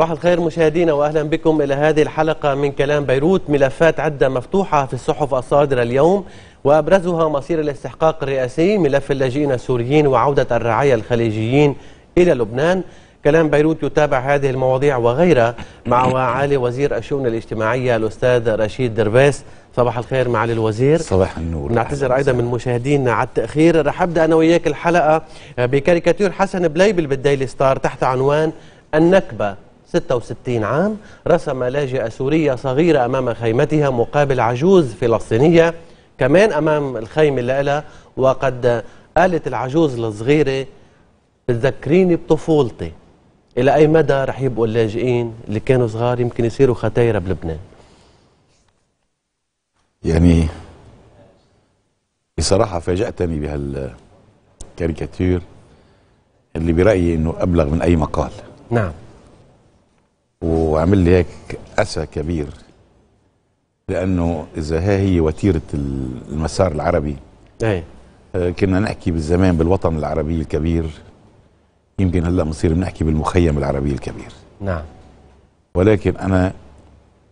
صباح الخير مشاهدينا واهلا بكم الى هذه الحلقه من كلام بيروت ملفات عده مفتوحه في الصحف الصادره اليوم وابرزها مصير الاستحقاق الرئاسي ملف اللاجئين السوريين وعوده الرعايا الخليجيين الى لبنان كلام بيروت يتابع هذه المواضيع وغيرها مع وعالي وزير الشؤون الاجتماعيه الاستاذ رشيد درباس صباح الخير معالي الوزير صباح النور نعتذر ايضا من مشاهدينا على التاخير رح ابدا انا وياك الحلقه بكاريكاتير حسن بليبل بالديلي ستار تحت عنوان النكبه 66 عام رسم لاجئة سورية صغيرة أمام خيمتها مقابل عجوز فلسطينية كمان أمام الخيمة اللي لها وقد قالت العجوز الصغيرة بتذكريني بطفولتي إلى أي مدى رح يبقوا اللاجئين اللي كانوا صغار يمكن يصيروا ختايرة بلبنان يعني بصراحة فاجأتني بهالكاريكاتير اللي برأيي أنه أبلغ من أي مقال نعم وعمل لي هيك اسى كبير لانه اذا ها هي وتيره المسار العربي اي آه، كنا نحكي بالزمان بالوطن العربي الكبير يمكن هلا بنصير بنحكي بالمخيم العربي الكبير نعم ولكن انا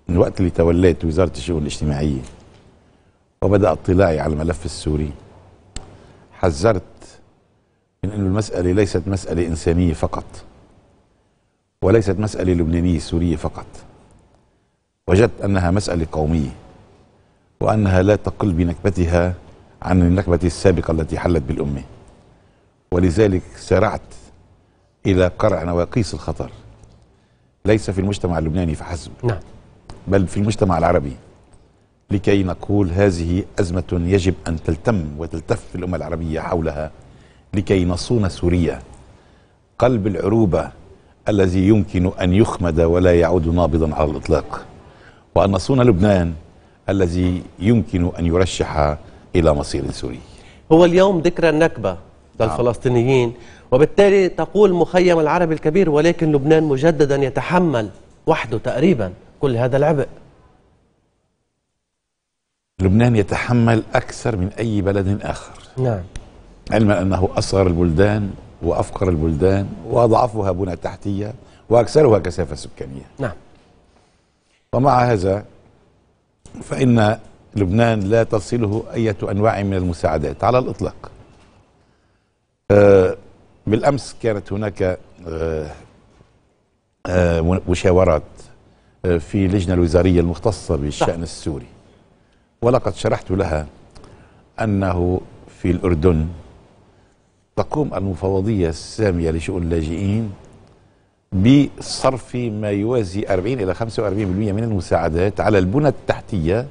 من الوقت اللي توليت وزاره الشؤون الاجتماعيه وبدا اطلاعي على الملف السوري حذرت من انه المساله ليست مساله انسانيه فقط وليست مسألة لبنانية سورية فقط وجدت أنها مسألة قومية وأنها لا تقل بنكبتها عن النكبة السابقة التي حلت بالأمة ولذلك سارعت إلى قرع نواقيس الخطر ليس في المجتمع اللبناني فحسب نعم. بل في المجتمع العربي لكي نقول هذه أزمة يجب أن تلتم وتلتف الأمة العربية حولها لكي نصون سوريا قلب العروبة الذي يمكن أن يخمد ولا يعود نابضا على الإطلاق وأن نصون لبنان الذي يمكن أن يرشح إلى مصير سوري هو اليوم ذكرى النكبة نعم. للفلسطينيين وبالتالي تقول مخيم العربي الكبير ولكن لبنان مجددا يتحمل وحده تقريبا كل هذا العبء لبنان يتحمل أكثر من أي بلد آخر نعم علما أنه أصغر البلدان وأفقر البلدان وأضعفها بنى تحتية وأكثرها كثافة سكانية نعم ومع هذا فإن لبنان لا تصله أي أنواع من المساعدات على الإطلاق آه، بالأمس كانت هناك آه، آه، مشاورات في اللجنة الوزارية المختصة بالشأن السوري ولقد شرحت لها أنه في الأردن تقوم المفوضية السامية لشؤون اللاجئين بصرف ما يوازي 40 إلى 45% من المساعدات على البنى التحتية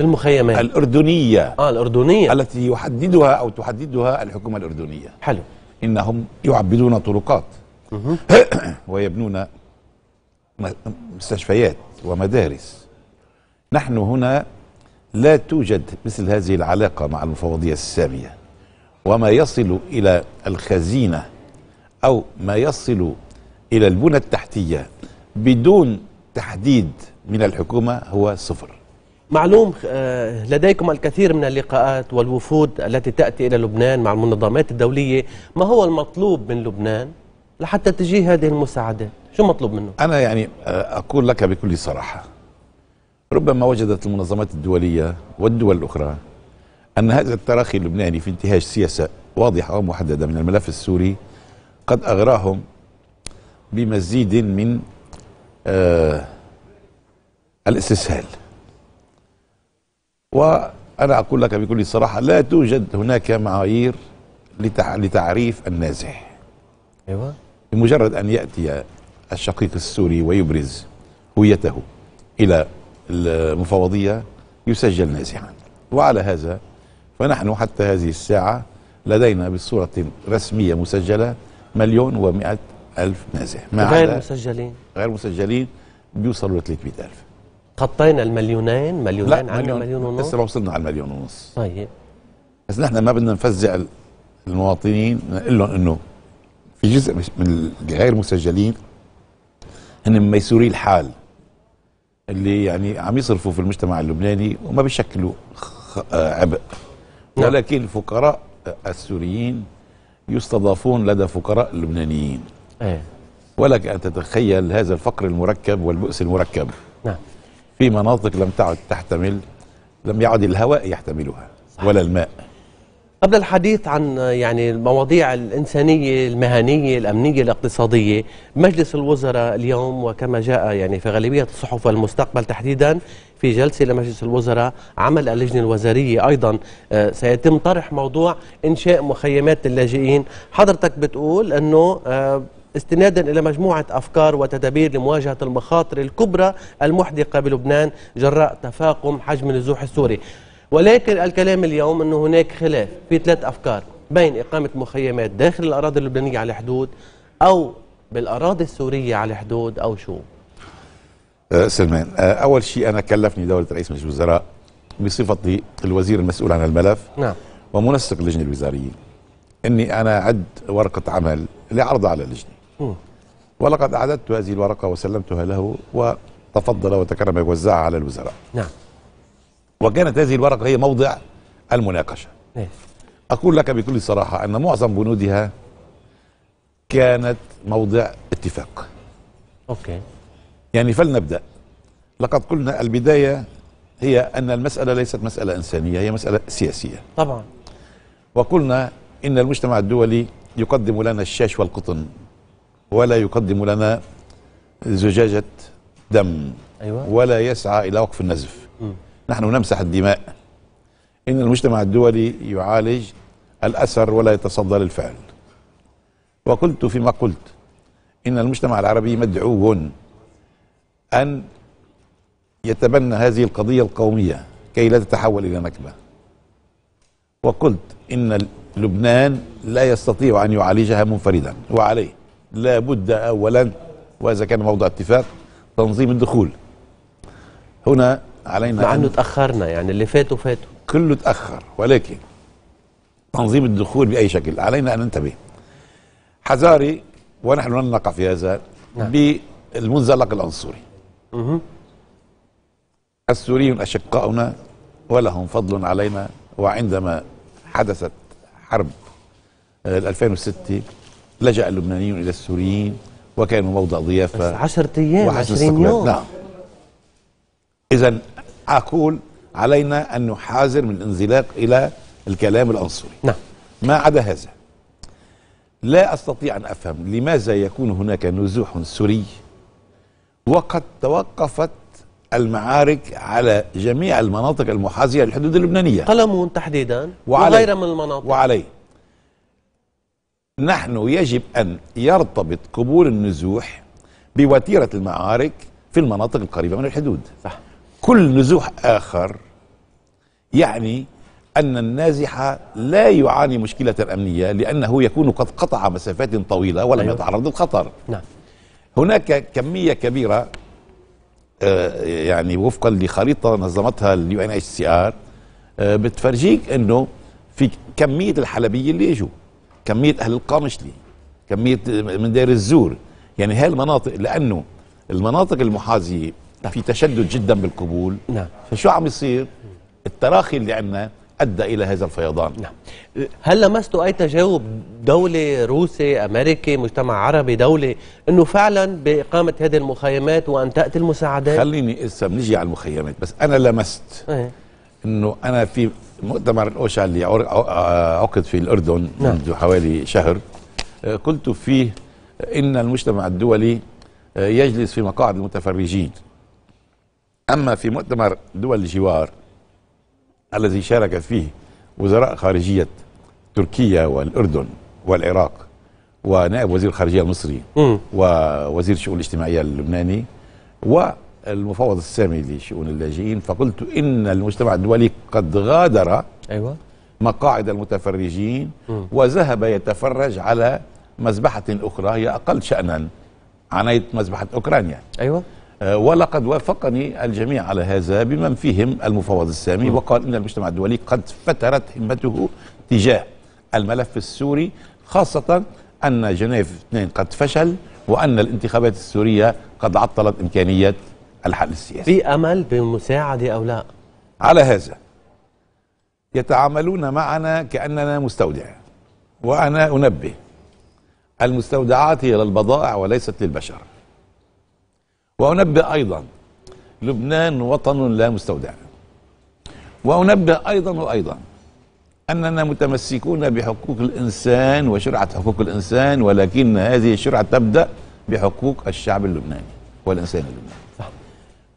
المخيمات الأردنية آه الأردنية التي يحددها أو تحددها الحكومة الأردنية حلو إنهم يعبدون طرقات ويبنون مستشفيات ومدارس نحن هنا لا توجد مثل هذه العلاقة مع المفوضية السامية وما يصل إلى الخزينة أو ما يصل إلى البنى التحتية بدون تحديد من الحكومة هو صفر معلوم آه، لديكم الكثير من اللقاءات والوفود التي تأتي إلى لبنان مع المنظمات الدولية ما هو المطلوب من لبنان لحتى تجيه هذه المساعدات شو مطلوب منه؟ أنا يعني آه، أقول لك بكل صراحة ربما وجدت المنظمات الدولية والدول الأخرى أن هذا التراخي اللبناني في انتهاج سياسة واضحة ومحددة من الملف السوري قد أغراهم بمزيد من آه الاستسهال وأنا أقول لك بكل صراحة لا توجد هناك معايير لتعريف النازح أيوة. بمجرد أن يأتي الشقيق السوري ويبرز هويته إلى المفوضية يسجل نازحا وعلى هذا ونحن حتى هذه الساعة لدينا بصورة رسمية مسجلة مليون ومئة ألف نازح غير مسجلين غير مسجلين بيوصلوا ل 300 ألف خطينا المليونين مليونين عن مليون, مليون ونص لسه ما وصلنا على المليون ونص طيب بس نحن ما بدنا نفزع المواطنين نقول لهم انه في جزء من الغير مسجلين هن ميسوري الحال اللي يعني عم يصرفوا في المجتمع اللبناني وما بيشكلوا عبء نعم. ولكن الفقراء السوريين يستضافون لدى فقراء اللبنانيين أيه. ولك أن تتخيل هذا الفقر المركب والبؤس المركب نعم. في مناطق لم تعد تحتمل لم يعد الهواء يحتملها صحيح. ولا الماء قبل الحديث عن يعني المواضيع الإنسانية المهنية الأمنية الاقتصادية مجلس الوزراء اليوم وكما جاء يعني في غالبية الصحف والمستقبل تحديدا في جلسة لمجلس الوزراء عمل اللجنة الوزارية أيضا آه، سيتم طرح موضوع إنشاء مخيمات اللاجئين حضرتك بتقول أنه آه، استنادا الى مجموعه افكار وتدابير لمواجهه المخاطر الكبرى المحدقه بلبنان جراء تفاقم حجم النزوح السوري ولكن الكلام اليوم أنه هناك خلاف في ثلاث أفكار بين إقامة مخيمات داخل الأراضي اللبنانية على الحدود أو بالأراضي السورية على الحدود أو شو أه سلمان أه أول شيء أنا كلفني دولة رئيس مجلس الوزراء بصفتي الوزير المسؤول عن الملف نعم. ومنسق اللجنة الوزارية أني أنا أعد ورقة عمل لعرضها على اللجنة م. ولقد أعددت هذه الورقة وسلمتها له وتفضل وتكرم يوزعها على الوزراء نعم وكانت هذه الورقة هي موضع المناقشة إيه. أقول لك بكل صراحة أن معظم بنودها كانت موضع اتفاق أوكي يعني فلنبدأ لقد قلنا البداية هي أن المسألة ليست مسألة إنسانية هي مسألة سياسية طبعا وقلنا إن المجتمع الدولي يقدم لنا الشاش والقطن ولا يقدم لنا زجاجة دم أيوة. ولا يسعى إلى وقف النزف م. نحن نمسح الدماء إن المجتمع الدولي يعالج الأثر ولا يتصدى للفعل وقلت فيما قلت إن المجتمع العربي مدعو أن يتبنى هذه القضية القومية كي لا تتحول إلى نكبة وقلت إن لبنان لا يستطيع أن يعالجها منفردا وعليه لا بد أولا واذا كان موضع اتفاق تنظيم الدخول هنا علينا مع انه تاخرنا يعني اللي فاتوا فاتوا كله تاخر ولكن تنظيم الدخول باي شكل علينا ان ننتبه حذاري ونحن لن نقع في هذا نعم. بالمنزلق العنصري السوريون اشقاؤنا ولهم فضل علينا وعندما حدثت حرب 2006 آه، لجأ اللبنانيون إلى السوريين وكانوا موضع ضيافة 10 أيام 20 يوم نعم اذا اقول علينا ان نحاذر من الانزلاق الى الكلام العنصري نعم ما عدا هذا لا استطيع ان افهم لماذا يكون هناك نزوح سوري وقد توقفت المعارك على جميع المناطق المحاذية للحدود اللبنانية قلمون تحديدا وغيرها من المناطق وعليه نحن يجب أن يرتبط قبول النزوح بوتيرة المعارك في المناطق القريبة من الحدود صح كل نزوح آخر يعني أن النازح لا يعاني مشكلة أمنية لأنه يكون قد قطع مسافات طويلة ولم أيوة. يتعرض للخطر نعم. هناك كمية كبيرة آه، يعني وفقا لخريطة نظمتها اليو ان اتش سي ار آه، بتفرجيك أنه في كمية الحلبية اللي اجوا كمية أهل القامشلي كمية آه، من دير الزور يعني هاي المناطق لأنه المناطق المحاذية طيب. في تشدد جدا بالقبول نعم فشو عم يصير التراخي اللي عندنا ادى الى هذا الفيضان نعم هل لمست اي تجاوب دوله روسي امريكي مجتمع عربي دوله انه فعلا باقامه هذه المخيمات وان تاتي المساعدات خليني اسا بنجي على المخيمات بس انا لمست ايه؟ انه انا في مؤتمر الاوشا اللي آه، عقد في الاردن نعم. منذ حوالي شهر قلت آه، فيه ان المجتمع الدولي آه، يجلس في مقاعد المتفرجين أما في مؤتمر دول الجوار الذي شاركت فيه وزراء خارجية تركيا والأردن والعراق ونائب وزير الخارجية المصري م. ووزير الشؤون الاجتماعية اللبناني والمفوض السامي لشؤون اللاجئين فقلت إن المجتمع الدولي قد غادر أيوة. مقاعد المتفرجين م. وذهب يتفرج على مذبحة أخرى هي أقل شأنا عنيت مذبحة أوكرانيا أيوة آه، ولقد وافقني الجميع على هذا بمن فيهم المفوض السامي وقال إن المجتمع الدولي قد فترت همته تجاه الملف السوري خاصة أن جنيف 2 قد فشل وأن الانتخابات السورية قد عطلت إمكانية الحل السياسي في أمل بمساعدة أو لا؟ على هذا يتعاملون معنا كأننا مستودع وأنا أنبه المستودعات هي للبضائع وليست للبشر وأنبه أيضا لبنان وطن لا مستودع وأنبه أيضا وأيضا أننا متمسكون بحقوق الإنسان وشرعة حقوق الإنسان ولكن هذه الشرعة تبدأ بحقوق الشعب اللبناني والإنسان اللبناني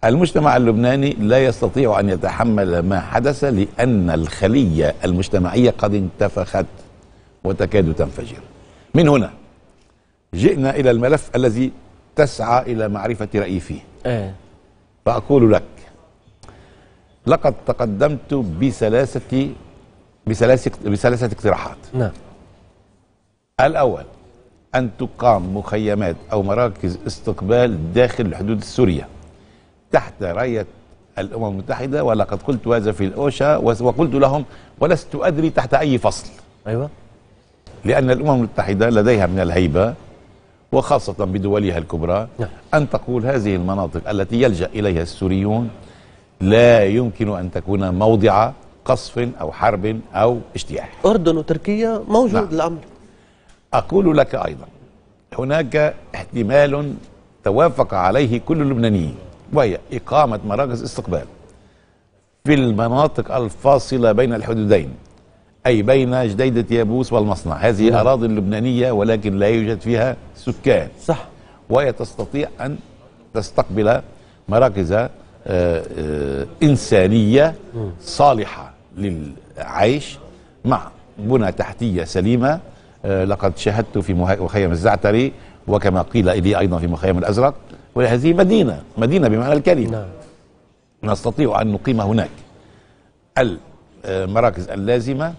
المجتمع اللبناني لا يستطيع أن يتحمل ما حدث لأن الخلية المجتمعية قد انتفخت وتكاد تنفجر من هنا جئنا إلى الملف الذي تسعى إلى معرفة رأيي فيه آه. فأقول لك لقد تقدمت بثلاثة بثلاثة بثلاثة اقتراحات نعم الأول أن تقام مخيمات أو مراكز استقبال داخل الحدود السوريه تحت راية الأمم المتحدة ولقد قلت هذا في الأوشا وقلت لهم ولست أدري تحت أي فصل أيوة لأن الأمم المتحدة لديها من الهيبة وخاصة بدولها الكبرى نعم. أن تقول هذه المناطق التي يلجأ إليها السوريون لا يمكن أن تكون موضع قصف أو حرب أو اجتياح أردن وتركيا موجود نعم. الأمر أقول لك أيضا هناك احتمال توافق عليه كل اللبنانيين وهي إقامة مراكز استقبال في المناطق الفاصلة بين الحدودين أي بين جديدة يابوس والمصنع هذه نعم. أراضي لبنانية ولكن لا يوجد فيها سكان صح وهي تستطيع أن تستقبل مراكز آه، آه، إنسانية صالحة للعيش مع بنى تحتية سليمة آه، لقد شاهدت في مخيم الزعتري وكما قيل لي أيضا في مخيم الأزرق وهذه مدينة مدينة بمعنى الكلمة نعم. نستطيع أن نقيم هناك المراكز اللازمة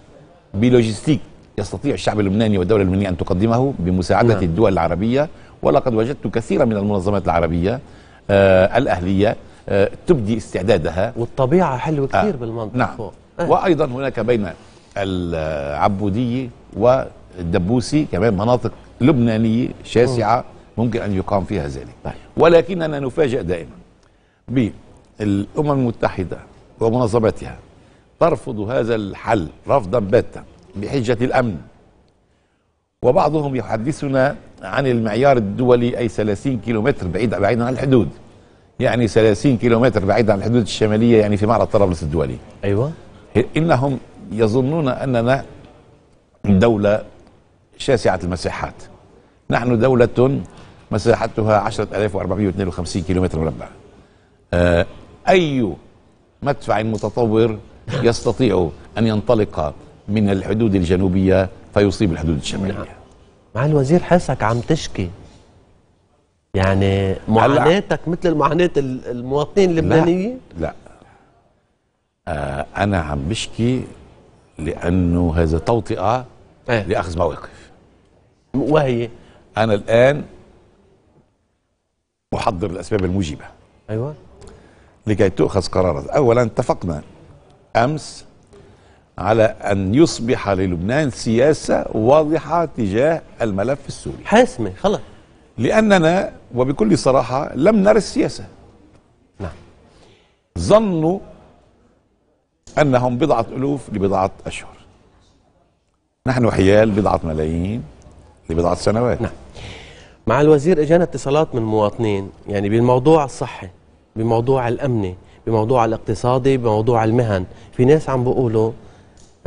بلوجستيك يستطيع الشعب اللبناني والدولة اللبنانية أن تقدمه بمساعدة نعم. الدول العربية ولقد وجدت كثيرا من المنظمات العربية آه الأهلية آه تبدي استعدادها والطبيعة حلوة آه، كثير آه بالمنطقة نعم فوق. آه. وأيضا هناك بين العبودية والدبوسي كمان مناطق لبنانية شاسعة م. ممكن أن يقام فيها ذلك طيب. ولكننا نفاجأ دائما بالأمم المتحدة ومنظماتها ترفض هذا الحل رفضا باتا بحجة الأمن وبعضهم يحدثنا عن المعيار الدولي أي 30 كيلومتر بعيد بعيدا عن الحدود يعني 30 كيلومتر بعيدا عن الحدود الشمالية يعني في معرض طرابلس الدولي أيوة إنهم يظنون أننا دولة شاسعة المساحات نحن دولة مساحتها 10452 كيلومتر مربع آه، أي مدفع متطور يستطيع أن ينطلق من الحدود الجنوبية فيصيب الحدود الشمالية نعم. مع الوزير حسك عم تشكي يعني معاناتك مثل معاناة المواطنين اللبنانيين لا, لا. آه أنا عم بشكي لأنه هذا توطئة ايه؟ لأخذ مواقف وهي أنا الآن أحضر الأسباب الموجبة أيوة لكي تؤخذ قرارات أولا اتفقنا امس على ان يصبح للبنان سياسه واضحه تجاه الملف السوري حاسمه خلاص لاننا وبكل صراحه لم نرى السياسه نعم ظنوا انهم بضعه الوف لبضعه اشهر نحن حيال بضعه ملايين لبضعه سنوات نعم مع الوزير اجانا اتصالات من مواطنين يعني بالموضوع الصحي بموضوع الامني بموضوع الاقتصادي بموضوع المهن في ناس عم بيقولوا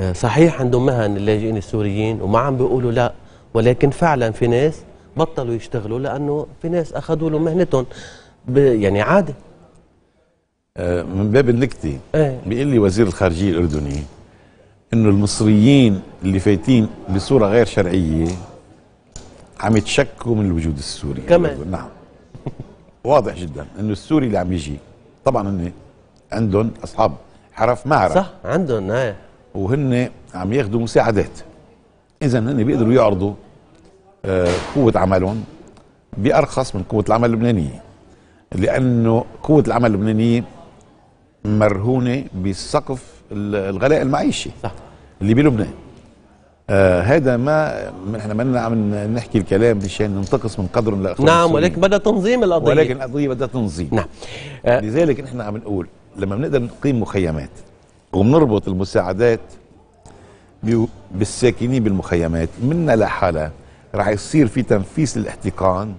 آه، صحيح عندهم مهن اللاجئين السوريين وما عم بيقولوا لا ولكن فعلا في ناس بطلوا يشتغلوا لانه في ناس اخذوا لهم مهنتهم يعني عادي آه، من باب النكته ايه؟ بيقول لي وزير الخارجيه الاردني انه المصريين اللي فايتين بصوره غير شرعيه عم يتشكوا من الوجود السوري كمان نعم واضح جدا انه السوري اللي عم يجي طبعا هن عندهم اصحاب حرف معرة صح عندهم ايه وهن عم ياخذوا مساعدات اذا هن بيقدروا يعرضوا آه قوه عملهم بارخص من قوه العمل اللبنانيه لانه قوه العمل اللبنانيه مرهونه بسقف الغلاء المعيشي صح اللي بلبنان آه هذا ما احنا ما عم نحكي الكلام مشان ننتقص من قدر لاخر نعم ولكن بدها تنظيم القضيه ولكن القضيه بدها تنظيم نعم آه لذلك نحن عم نقول لما بنقدر نقيم مخيمات وبنربط المساعدات بالساكنين بالمخيمات منا لحالة راح يصير في تنفيس للاحتقان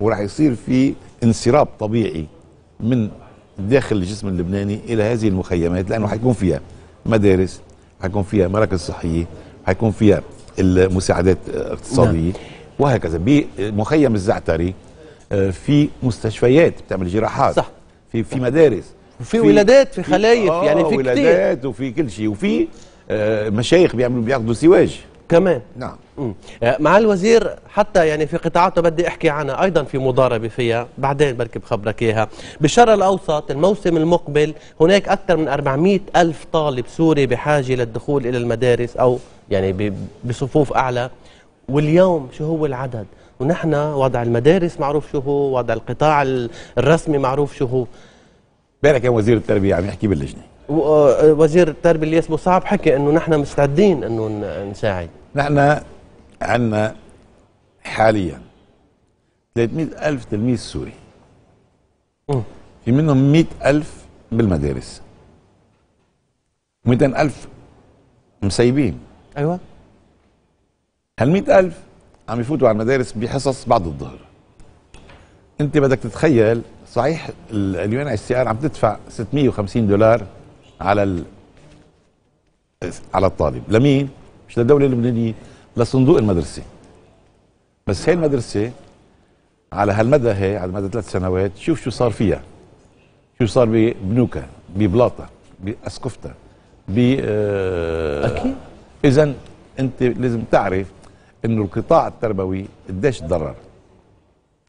وراح يصير في انسراب طبيعي من داخل الجسم اللبناني الى هذه المخيمات لانه حيكون فيها مدارس حيكون فيها مراكز صحيه حيكون فيها المساعدات الاقتصاديه نعم. وهكذا بمخيم الزعتري آه، في مستشفيات بتعمل جراحات صح في في مدارس وفي ولادات في خلايف آه يعني في كتير ولادات وفي كل شيء وفي آه مشايخ بيعملوا بياخذوا سواج كمان نعم آه، مع الوزير حتى يعني في قطاعات بدي احكي عنها ايضا في مضاربه فيها بعدين بركي بخبرك اياها بالشرق الاوسط الموسم المقبل هناك اكثر من 400 الف طالب سوري بحاجه للدخول الى المدارس او يعني بصفوف اعلى واليوم شو هو العدد ونحن وضع المدارس معروف شو هو وضع القطاع الرسمي معروف شو هو امبارح كان وزير التربيه عم يحكي باللجنه آه، وزير التربيه اللي اسمه صعب حكى انه نحن مستعدين انه نساعد نحن عندنا حاليا 300 ألف تلميذ سوري في منهم 100 ألف بالمدارس 200 ألف مسيبين ايوه هال 100 ألف عم يفوتوا على المدارس بحصص بعد الظهر انت بدك تتخيل صحيح اليوان اس سي ار عم تدفع 650 دولار على ال... على الطالب لمين؟ مش للدوله اللبنانيه لصندوق المدرسه بس هي المدرسه على هالمدى هي على مدى ثلاث سنوات شوف شو صار فيها شو صار ببنوكا ببلاطة بأسكفتا ب آه، أكيد إذا أنت لازم تعرف أنه القطاع التربوي قديش تضرر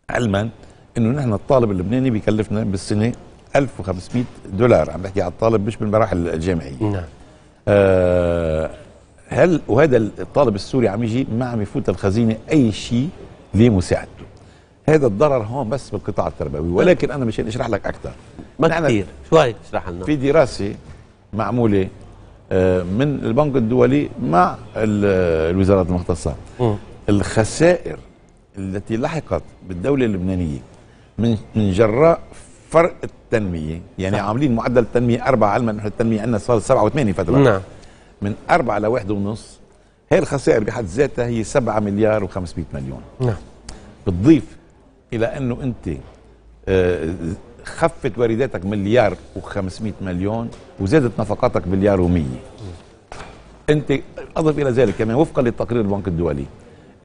علما انه نحن الطالب اللبناني بيكلفنا بالسنه 1500 دولار عم بحكي على الطالب مش بالمراحل الجامعيه نعم آه هل وهذا الطالب السوري عم يجي ما عم يفوت الخزينه اي شيء لمساعدته هذا الضرر هون بس بالقطاع التربوي نعم. ولكن انا مشان اشرح لك اكثر ما كثير شوي اشرح لنا في دراسه معموله آه، من البنك الدولي مع الوزارات المختصه الخسائر التي لحقت بالدوله اللبنانيه من من جراء فرق التنميه يعني صح. عاملين معدل التنميه أربعة علما نحن التنميه عندنا صار سبعة وثمانية فتره نعم من أربعة لواحد ونص هي الخسائر بحد ذاتها هي 7 مليار و500 مليون نعم بتضيف الى انه انت آه، خفت وارداتك مليار و500 مليون وزادت نفقاتك مليار و100 انت اضف الى ذلك كمان وفقا للتقرير البنك الدولي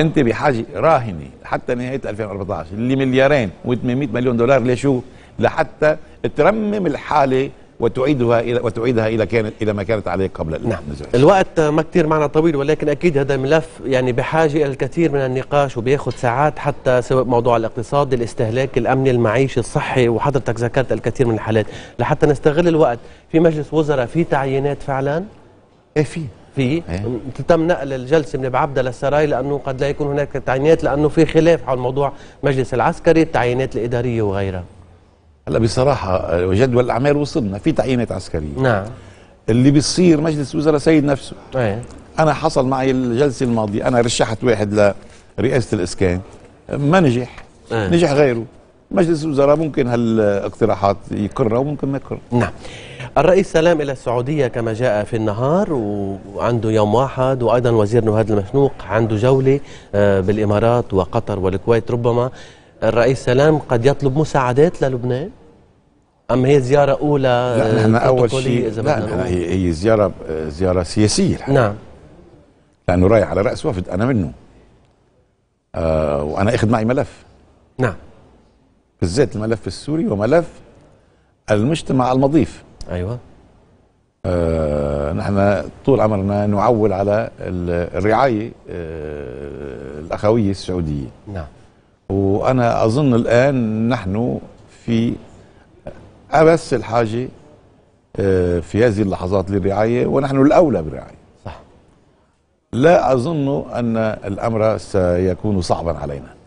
انت بحاجه راهنه حتى نهايه 2014 لمليارين و800 مليون دولار لشو؟ لحتى ترمم الحاله وتعيدها الى وتعيدها الى كانت الى ما كانت عليه قبل نعم الوقت ما كثير معنا طويل ولكن اكيد هذا ملف يعني بحاجه الى الكثير من النقاش وبياخذ ساعات حتى سواء موضوع الاقتصاد الاستهلاك الامني المعيشي الصحي وحضرتك ذكرت الكثير من الحالات لحتى نستغل الوقت في مجلس وزراء في تعيينات فعلا؟ ايه في فيه إيه. تم نقل الجلسه من بعبده للسراي لانه قد لا يكون هناك تعيينات لانه في خلاف حول موضوع مجلس العسكري التعيينات الاداريه وغيرها هلا بصراحه جدول الاعمال وصلنا في تعيينات عسكريه نعم اللي بيصير مجلس الوزراء سيد نفسه أيه. انا حصل معي الجلسه الماضيه انا رشحت واحد لرئاسه الاسكان ما نجح أيه. نجح غيره مجلس الوزراء ممكن هالاقتراحات يقرها وممكن ما يقرها نعم الرئيس سلام إلى السعودية كما جاء في النهار وعنده يوم واحد وأيضا وزير نهاد المشنوق عنده جولة آه، بالإمارات وقطر والكويت ربما الرئيس سلام قد يطلب مساعدات للبنان أم هي زيارة أولى لا نحن آه، أول شيء لا نحن هي, هي زيارة زيارة سياسية الحقيقة. نعم لأنه رايح على رأس وفد أنا منه آه وأنا أخذ معي ملف نعم بالذات الملف السوري وملف المجتمع المضيف ايوه آه نحن طول عمرنا نعول على الرعايه آه الاخويه السعوديه نعم وانا اظن الان نحن في أبس الحاجه آه في هذه اللحظات للرعايه ونحن الاولى بالرعايه صح لا اظن ان الامر سيكون صعبا علينا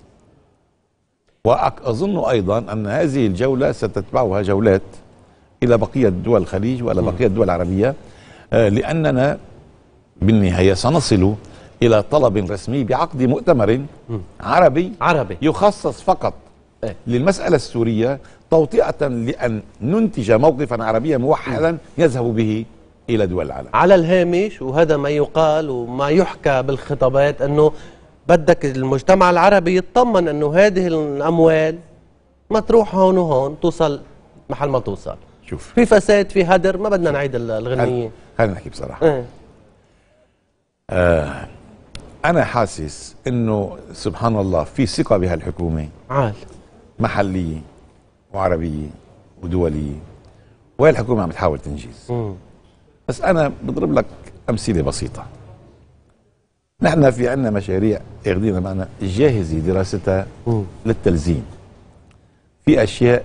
وأظن أيضا أن هذه الجولة ستتبعها جولات إلى بقية دول الخليج وإلى بقية الدول العربية آه، لأننا بالنهاية سنصل إلى طلب رسمي بعقد مؤتمر عربي عربي يخصص فقط إيه. للمسألة السورية توطئة لأن ننتج موقفا عربيا موحدا يذهب به إلى دول العالم على الهامش وهذا ما يقال وما يحكى بالخطابات أنه بدك المجتمع العربي يطمن انه هذه الاموال ما تروح هون وهون توصل محل ما توصل شوف في فساد في هدر ما بدنا نعيد الغنيه خلينا نحكي بصراحه اه. آه انا حاسس انه سبحان الله في ثقه بهالحكومه عال محليه وعربيه ودوليه وهي الحكومه عم تحاول تنجز مم. بس انا بضرب لك امثله بسيطه نحن في عندنا مشاريع ياخذينها معنا جاهزه دراستها للتلزيم في اشياء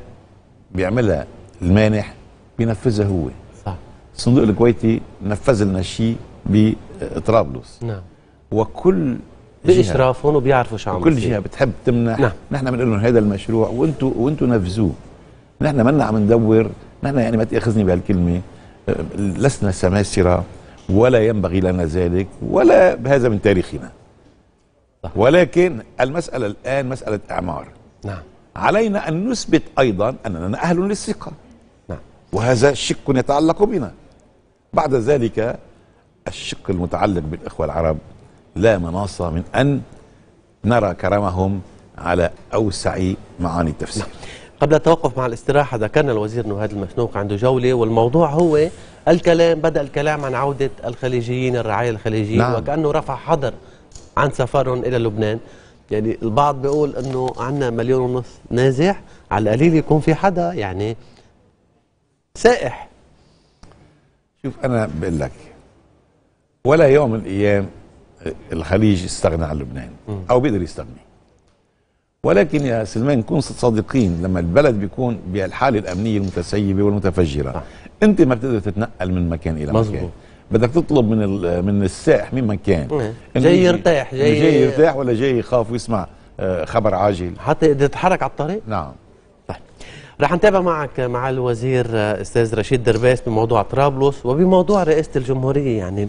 بيعملها المانح بينفذها هو صح الصندوق الكويتي نفذ لنا شيء بطرابلس نعم وكل باشرافهم وبيعرفوا شو عم كل جهه بتحب تمنح نعم. نحن بنقول لهم هذا المشروع وانتم وانتم نفذوه نحن منا عم ندور نحن يعني ما تاخذني بهالكلمه أه، لسنا سماسره ولا ينبغي لنا ذلك ولا هذا من تاريخنا صح. ولكن المسألة الآن مسألة إعمار نعم. علينا أن نثبت أيضا أننا أهل للثقة نعم. وهذا شق يتعلق بنا بعد ذلك الشق المتعلق بالإخوة العرب لا مناص من أن نرى كرمهم على أوسع معاني التفسير نعم. قبل التوقف مع الاستراحة ذكرنا الوزير نهاد المسنوق عنده جولة والموضوع هو الكلام بدأ الكلام عن عودة الخليجيين الرعاية الخليجيين نعم. وكأنه رفع حظر عن سفرهم إلى لبنان يعني البعض بيقول أنه عندنا مليون ونص نازح على القليل يكون في حدا يعني سائح شوف أنا بقول لك ولا يوم من الأيام الخليج استغنى عن لبنان أو بيقدر يستغني ولكن يا سلمان نكون صادقين لما البلد بيكون بالحاله الامنيه المتسيبه والمتفجره صح. انت ما بتقدر تتنقل من مكان الى مزبوط. مكان بدك تطلب من من السائح مين مكان إيه. جاي يرتاح جاي جاي يرتاح ولا جاي يخاف ويسمع آه، خبر عاجل حتى يتحرك على الطريق نعم طيب رح نتابع معك مع الوزير آه، استاذ رشيد درباس بموضوع طرابلس وبموضوع رئاسه الجمهوريه يعني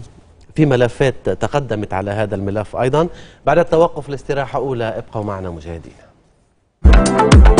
في ملفات تقدمت على هذا الملف ايضا بعد التوقف لاستراحه اولى ابقوا معنا مشاهدينا Thank you.